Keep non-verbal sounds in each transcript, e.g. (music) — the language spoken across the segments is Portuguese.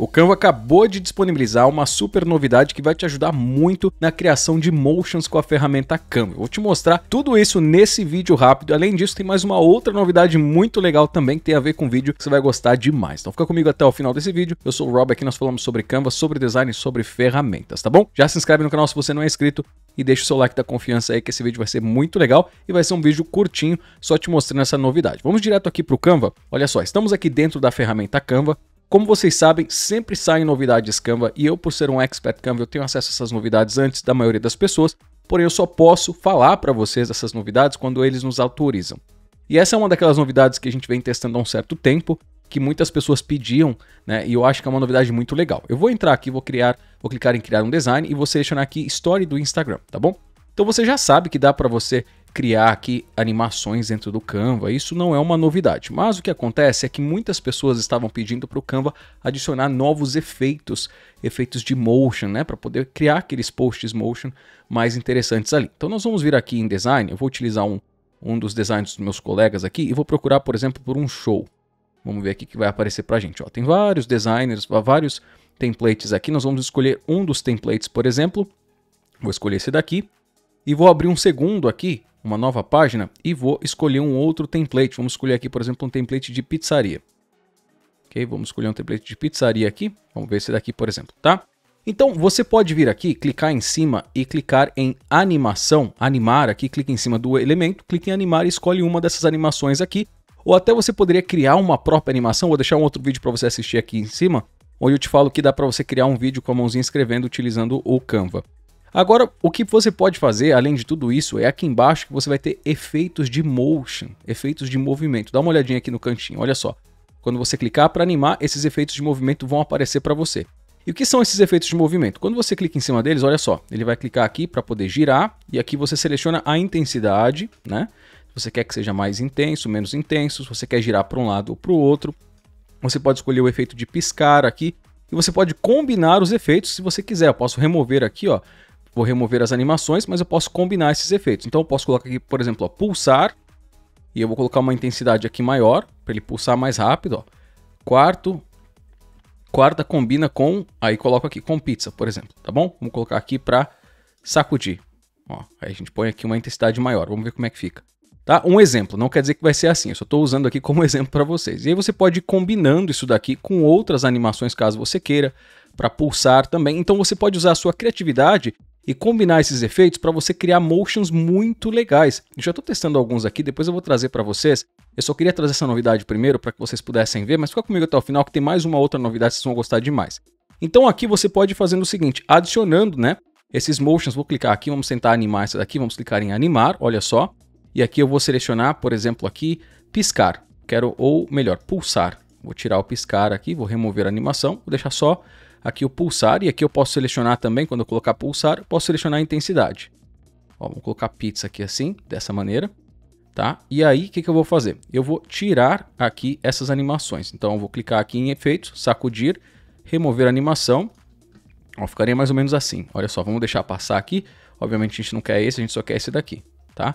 O Canva acabou de disponibilizar uma super novidade que vai te ajudar muito na criação de motions com a ferramenta Canva. vou te mostrar tudo isso nesse vídeo rápido. Além disso, tem mais uma outra novidade muito legal também que tem a ver com vídeo que você vai gostar demais. Então fica comigo até o final desse vídeo. Eu sou o Rob, aqui nós falamos sobre Canva, sobre design, sobre ferramentas, tá bom? Já se inscreve no canal se você não é inscrito e deixa o seu like da confiança aí que esse vídeo vai ser muito legal e vai ser um vídeo curtinho só te mostrando essa novidade. Vamos direto aqui para o Canva. Olha só, estamos aqui dentro da ferramenta Canva. Como vocês sabem, sempre saem novidades Canva e eu, por ser um expert Canva, eu tenho acesso a essas novidades antes da maioria das pessoas, porém eu só posso falar para vocês essas novidades quando eles nos autorizam. E essa é uma daquelas novidades que a gente vem testando há um certo tempo, que muitas pessoas pediam, né? E eu acho que é uma novidade muito legal. Eu vou entrar aqui, vou criar, vou clicar em criar um design e vou selecionar aqui Story do Instagram, tá bom? Então você já sabe que dá para você criar aqui animações dentro do Canva. Isso não é uma novidade, mas o que acontece é que muitas pessoas estavam pedindo para o Canva adicionar novos efeitos, efeitos de motion, né, para poder criar aqueles posts motion mais interessantes ali. Então nós vamos vir aqui em design, eu vou utilizar um, um dos designs dos meus colegas aqui e vou procurar, por exemplo, por um show. Vamos ver aqui que vai aparecer para a gente. Ó, tem vários designers, vários templates aqui. Nós vamos escolher um dos templates, por exemplo. Vou escolher esse daqui. E vou abrir um segundo aqui uma nova página e vou escolher um outro template. Vamos escolher aqui, por exemplo, um template de pizzaria. Ok, vamos escolher um template de pizzaria aqui. Vamos ver esse daqui, por exemplo, tá? Então, você pode vir aqui, clicar em cima e clicar em animação, animar aqui, clica em cima do elemento, clica em animar e escolhe uma dessas animações aqui. Ou até você poderia criar uma própria animação, vou deixar um outro vídeo para você assistir aqui em cima, onde eu te falo que dá para você criar um vídeo com a mãozinha escrevendo utilizando o Canva. Agora, o que você pode fazer, além de tudo isso, é aqui embaixo que você vai ter efeitos de motion, efeitos de movimento. Dá uma olhadinha aqui no cantinho, olha só. Quando você clicar para animar, esses efeitos de movimento vão aparecer para você. E o que são esses efeitos de movimento? Quando você clica em cima deles, olha só, ele vai clicar aqui para poder girar e aqui você seleciona a intensidade, né? Se você quer que seja mais intenso, menos intenso, se você quer girar para um lado ou para o outro. Você pode escolher o efeito de piscar aqui e você pode combinar os efeitos se você quiser. Eu posso remover aqui, ó, Vou remover as animações, mas eu posso combinar esses efeitos. Então eu posso colocar aqui, por exemplo, ó, pulsar. E eu vou colocar uma intensidade aqui maior, para ele pulsar mais rápido. Ó. Quarto, quarta combina com, aí coloco aqui, com pizza, por exemplo, tá bom? Vamos colocar aqui para sacudir. Ó, aí a gente põe aqui uma intensidade maior, vamos ver como é que fica. Tá? Um exemplo, não quer dizer que vai ser assim, eu só estou usando aqui como (laughs) exemplo para vocês. E aí você pode ir combinando isso daqui com outras animações caso você queira para pulsar também. Então você pode usar a sua criatividade e combinar esses efeitos para você criar motions muito legais. Eu já estou testando alguns aqui, depois eu vou trazer para vocês. Eu só queria trazer essa novidade primeiro para que vocês pudessem ver, mas fica comigo até o final que tem mais uma outra novidade que vocês vão gostar demais. Então aqui você pode ir fazendo o seguinte, adicionando, né, esses motions, vou clicar aqui, vamos tentar animar essa daqui, vamos clicar em animar, olha só. E aqui eu vou selecionar, por exemplo, aqui, piscar. Quero, ou melhor, pulsar. Vou tirar o piscar aqui, vou remover a animação, vou deixar só aqui o pulsar, e aqui eu posso selecionar também, quando eu colocar pulsar, eu posso selecionar a intensidade. Ó, vou colocar pizza aqui assim, dessa maneira, tá? E aí, o que, que eu vou fazer? Eu vou tirar aqui essas animações. Então, eu vou clicar aqui em efeitos, sacudir, remover a animação. Ó, ficaria mais ou menos assim. Olha só, vamos deixar passar aqui. Obviamente a gente não quer esse, a gente só quer esse daqui, tá?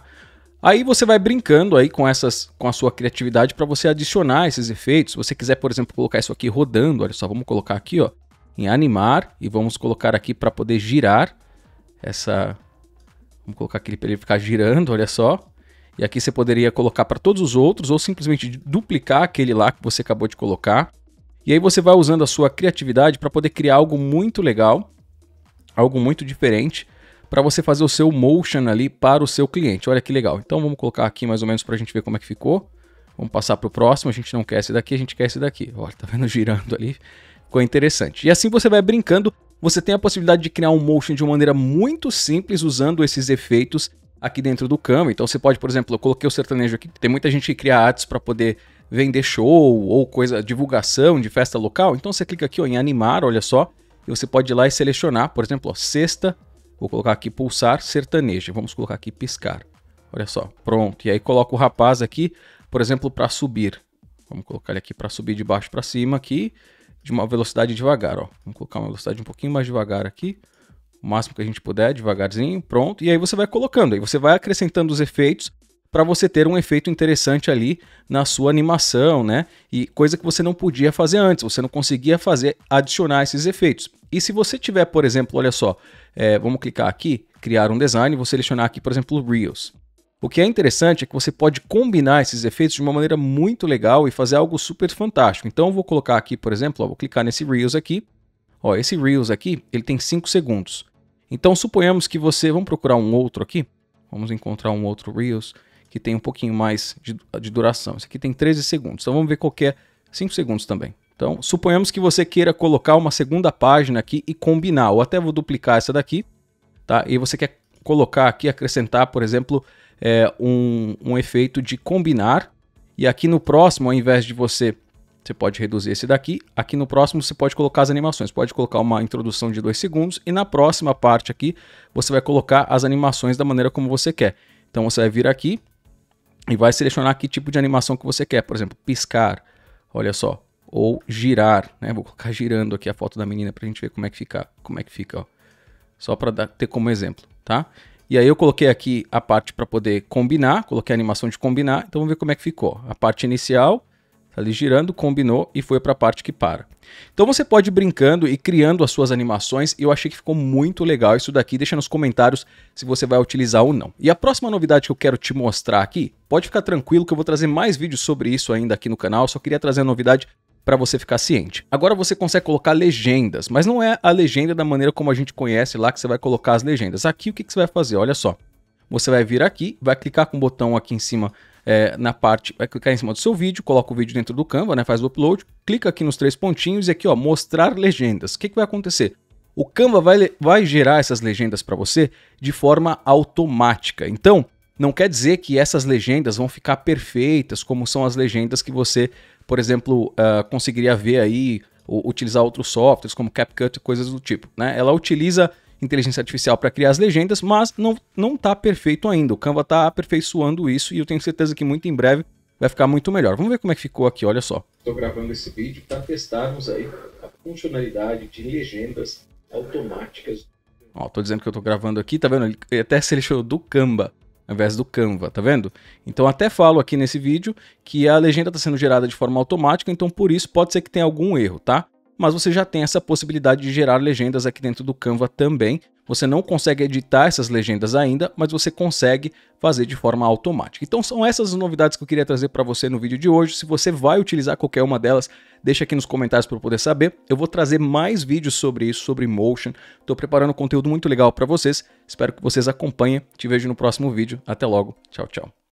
Aí você vai brincando aí com essas, com a sua criatividade para você adicionar esses efeitos. Se você quiser, por exemplo, colocar isso aqui rodando, olha só, vamos colocar aqui, ó em animar e vamos colocar aqui para poder girar essa vamos colocar aqui para ele ficar girando, olha só. E aqui você poderia colocar para todos os outros ou simplesmente duplicar aquele lá que você acabou de colocar. E aí você vai usando a sua criatividade para poder criar algo muito legal, algo muito diferente para você fazer o seu motion ali para o seu cliente. Olha que legal. Então vamos colocar aqui mais ou menos para a gente ver como é que ficou. Vamos passar para o próximo. A gente não quer esse daqui, a gente quer esse daqui. Olha, tá vendo (laughs) girando ali ficou interessante. E assim você vai brincando, você tem a possibilidade de criar um motion de uma maneira muito simples usando esses efeitos aqui dentro do Canva. Então você pode, por exemplo, eu coloquei o sertanejo aqui, tem muita gente que cria artes para poder vender show ou coisa, divulgação de festa local. Então você clica aqui ó, em animar, olha só, e você pode ir lá e selecionar, por exemplo, ó, sexta, vou colocar aqui pulsar sertaneja, vamos colocar aqui piscar. Olha só, pronto. E aí coloca o rapaz aqui, por exemplo, para subir. Vamos colocar ele aqui para subir de baixo para cima aqui de uma velocidade devagar, ó. Vamos colocar uma velocidade um pouquinho mais devagar aqui, o máximo que a gente puder, devagarzinho, pronto. E aí você vai colocando, aí você vai acrescentando os efeitos para você ter um efeito interessante ali na sua animação, né? E coisa que você não podia fazer antes, você não conseguia fazer adicionar esses efeitos. E se você tiver, por exemplo, olha só, é, vamos clicar aqui, criar um design, vou selecionar aqui, por exemplo, Reels. O que é interessante é que você pode combinar esses efeitos de uma maneira muito legal e fazer algo super fantástico. Então eu vou colocar aqui, por exemplo, ó, vou clicar nesse Reels aqui. Ó, esse Reels aqui, ele tem 5 segundos. Então suponhamos que você, vamos procurar um outro aqui. Vamos encontrar um outro Reels que tem um pouquinho mais de, de duração. Esse aqui tem 13 segundos, então vamos ver qual é 5 segundos também. Então suponhamos que você queira colocar uma segunda página aqui e combinar, ou até vou duplicar essa daqui, tá? E você quer colocar aqui, acrescentar, por exemplo, é, um, um efeito de combinar. E aqui no próximo, ao invés de você você pode reduzir esse daqui. Aqui no próximo você pode colocar as animações. Pode colocar uma introdução de 2 segundos e na próxima parte aqui você vai colocar as animações da maneira como você quer. Então você vai vir aqui e vai selecionar que tipo de animação que você quer. Por exemplo, piscar, olha só, ou girar, né? Vou colocar girando aqui a foto da menina para a gente ver como é que fica, como é que fica, ó. Só para ter como exemplo tá? E aí eu coloquei aqui a parte para poder combinar, coloquei a animação de combinar, então vamos ver como é que ficou. A parte inicial, tá ali girando, combinou e foi para a parte que para. Então você pode ir brincando e criando as suas animações, eu achei que ficou muito legal isso daqui, deixa nos comentários se você vai utilizar ou não. E a próxima novidade que eu quero te mostrar aqui, pode ficar tranquilo que eu vou trazer mais vídeos sobre isso ainda aqui no canal, só queria trazer a novidade para você ficar ciente. Agora você consegue colocar legendas, mas não é a legenda da maneira como a gente conhece lá que você vai colocar as legendas. Aqui o que, que você vai fazer? Olha só. Você vai vir aqui, vai clicar com o botão aqui em cima é, na parte, vai clicar em cima do seu vídeo, coloca o vídeo dentro do Canva, né, faz o upload, clica aqui nos três pontinhos e aqui ó, mostrar legendas. O que, que vai acontecer? O Canva vai, vai gerar essas legendas para você de forma automática. Então, não quer dizer que essas legendas vão ficar perfeitas, como são as legendas que você, por exemplo, uh, conseguiria ver aí, ou utilizar outros softwares como CapCut, e coisas do tipo. Né? Ela utiliza inteligência artificial para criar as legendas, mas não não está perfeito ainda. O Canva está aperfeiçoando isso e eu tenho certeza que muito em breve vai ficar muito melhor. Vamos ver como é que ficou aqui, olha só. Estou gravando esse vídeo para testarmos aí a funcionalidade de legendas automáticas. Ó, dizendo que eu gravando aqui, tá vendo? Ele até selecionou do Canva ao invés do Canva, tá vendo? Então até falo aqui nesse vídeo que a legenda está sendo gerada de forma automática, então por isso pode ser que tenha algum erro, tá? Mas você já tem essa possibilidade de gerar legendas aqui dentro do Canva também, você não consegue editar essas legendas ainda, mas você consegue fazer de forma automática. Então são essas as novidades que eu queria trazer para você no vídeo de hoje. Se você vai utilizar qualquer uma delas, deixa aqui nos comentários para eu poder saber. Eu vou trazer mais vídeos sobre isso, sobre Motion. Estou preparando conteúdo muito legal para vocês. Espero que vocês acompanhem. Te vejo no próximo vídeo. Até logo. Tchau, tchau.